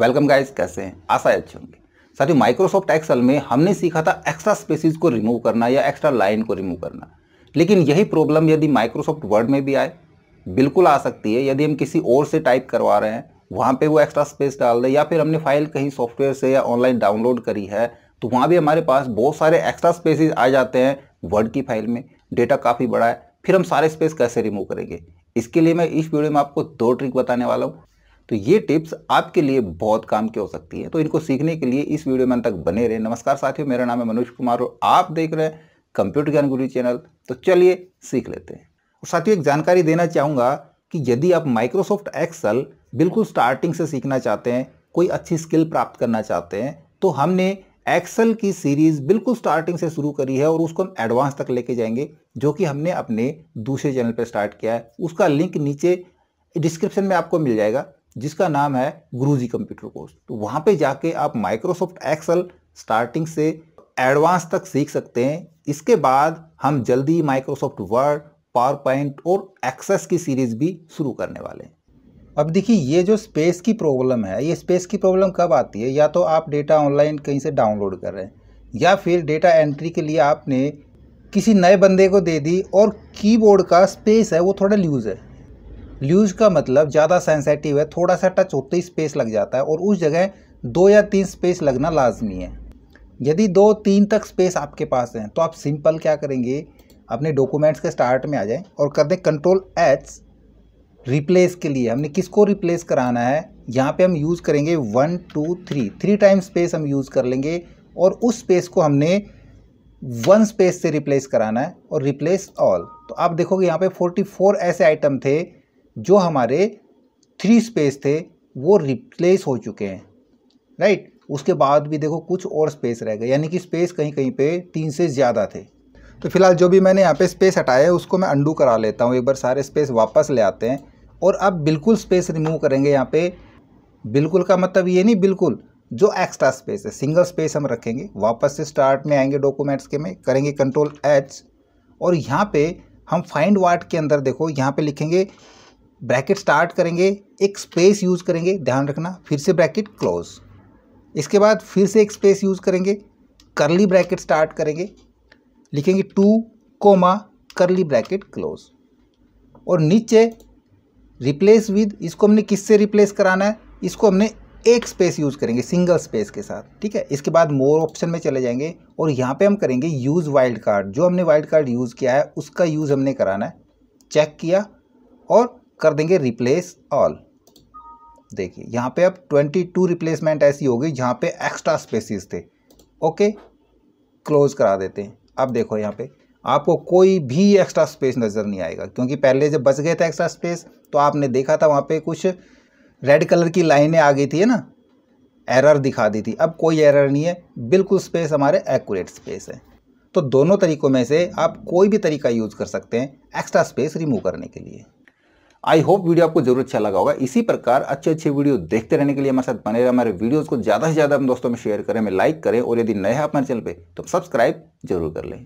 welcome guys कैसे हैं आशा अच्छे होंगे साथियों माइक्रोसॉफ्ट एक्सेल में हमने सीखा था एक्स्ट्रा स्पेसिस को रिमूव करना या एक्स्ट्रा लाइन को रिमूव करना लेकिन यही प्रॉब्लम यदि माइक्रोसॉफ्ट वर्ड में भी आए बिल्कुल आ सकती है यदि हम किसी और से टाइप करवा रहे हैं वहाँ पर वो एक्स्ट्रा स्पेस डाल दें या फिर हमने फाइल कहीं सॉफ्टवेयर से या ऑनलाइन डाउनलोड करी है तो वहाँ भी हमारे पास बहुत सारे एक्स्ट्रा स्पेसिस आ जाते हैं वर्ड की फाइल में डेटा काफ़ी बड़ा है फिर हम सारे स्पेस कैसे रिमूव करेंगे इसके लिए मैं इस वीडियो में आपको दो ट्रिक बताने वाला हूँ तो ये टिप्स आपके लिए बहुत काम की हो सकती है तो इनको सीखने के लिए इस वीडियो में अंत तक बने रहे नमस्कार साथियों मेरा नाम है मनोज कुमार और आप देख रहे हैं कंप्यूटर ज्ञान गुरु चैनल तो चलिए सीख लेते हैं और साथियों एक जानकारी देना चाहूँगा कि यदि आप माइक्रोसॉफ्ट एक्सल बिल्कुल स्टार्टिंग से सीखना चाहते हैं कोई अच्छी स्किल प्राप्त करना चाहते हैं तो हमने एक्सेल की सीरीज़ बिल्कुल स्टार्टिंग से शुरू करी है और उसको हम एडवांस तक लेके जाएंगे जो कि हमने अपने दूसरे चैनल पर स्टार्ट किया है उसका लिंक नीचे डिस्क्रिप्शन में आपको मिल जाएगा जिसका नाम है गुरुजी कंप्यूटर कोर्स तो वहाँ पे जाके आप माइक्रोसॉफ्ट एक्सेल स्टार्टिंग से एडवांस तक सीख सकते हैं इसके बाद हम जल्दी माइक्रोसॉफ्ट वर्ड पावर पॉइंट और एक्सेस की सीरीज़ भी शुरू करने वाले हैं अब देखिए ये जो स्पेस की प्रॉब्लम है ये स्पेस की प्रॉब्लम कब आती है या तो आप डेटा ऑनलाइन कहीं से डाउनलोड कर रहे हैं या फिर डेटा एंट्री के लिए आपने किसी नए बंदे को दे दी और कीबोर्ड का स्पेस है वो थोड़ा लूज़ है ल्यूज का मतलब ज़्यादा सेंसेटिव है थोड़ा सा टच होते ही स्पेस लग जाता है और उस जगह दो या तीन स्पेस लगना लाजमी है यदि दो तीन तक स्पेस आपके पास है तो आप सिंपल क्या करेंगे अपने डॉक्यूमेंट्स के स्टार्ट में आ जाएं और कर दें कंट्रोल एच रिप्लेस के लिए हमने किसको रिप्लेस कराना है यहाँ पे हम यूज़ करेंगे one two three three time space हम यूज़ कर लेंगे और उस स्पेस को हमने वन स्पेस से रिप्लेस कराना है और रिप्लेस ऑल तो आप देखोगे यहाँ पे 44 ऐसे आइटम थे जो हमारे थ्री स्पेस थे वो रिप्लेस हो चुके हैं राइट उसके बाद भी देखो कुछ और स्पेस रह गए यानी कि स्पेस कहीं कहीं पे तीन से ज़्यादा थे तो फिलहाल जो भी मैंने यहाँ पे स्पेस हटाया है उसको मैं अंडू करा लेता हूँ एक बार सारे स्पेस वापस ले आते हैं और अब बिल्कुल स्पेस रिमूव करेंगे यहाँ पे बिल्कुल का मतलब ये नहीं बिल्कुल जो एक्स्ट्रा स्पेस है सिंगल स्पेस हम रखेंगे वापस से स्टार्ट में आएंगे डॉक्यूमेंट्स के में करेंगे कंट्रोल एच और यहाँ पे हम फाइंड वाट के अंदर देखो यहाँ पे लिखेंगे ब्रैकेट स्टार्ट करेंगे एक स्पेस यूज़ करेंगे ध्यान रखना फिर से ब्रैकेट क्लोज इसके बाद फिर से एक स्पेस यूज़ करेंगे करली ब्रैकेट स्टार्ट करेंगे लिखेंगे two comma curly bracket close और नीचे रिप्लेस विद इसको हमने किससे रिप्लेस कराना है इसको हमने एक स्पेस यूज़ करेंगे सिंगल स्पेस के साथ ठीक है इसके बाद मोर ऑप्शन में चले जाएंगे और यहाँ पे हम करेंगे यूज़ वाइल्ड कार्ड जो हमने वाइल्ड कार्ड यूज़ किया है उसका यूज़ हमने कराना है चेक किया और कर देंगे रिप्लेस ऑल देखिए यहाँ पे अब 22 रिप्लेसमेंट ऐसी होगी जहाँ पे एक्स्ट्रा स्पेसिस थे ओके क्लोज करा देते हैं अब देखो यहाँ पे आपको कोई भी एक्स्ट्रा स्पेस नज़र नहीं आएगा क्योंकि पहले जब बच गए थे एक्स्ट्रा स्पेस तो आपने देखा था वहाँ पे कुछ रेड कलर की लाइनें आ गई थी ना एरर दिखा दी थी अब कोई एरर नहीं है बिल्कुल स्पेस हमारे एक्यूरेट स्पेस है तो दोनों तरीक़ों में से आप कोई भी तरीका यूज़ कर सकते हैं एक्स्ट्रा स्पेस रिमूव करने के लिए आई होप वीडियो आपको जरूर अच्छा लगा होगा इसी प्रकार अच्छे अच्छे वीडियो देखते रहने के लिए हमारे साथ बने रहे हमारे वीडियोस को ज़्यादा से ज़्यादा हम दोस्तों में शेयर करें हमें लाइक करें और यदि नए हैं हमारे चैनल पर तो सब्सक्राइब जरूर कर लें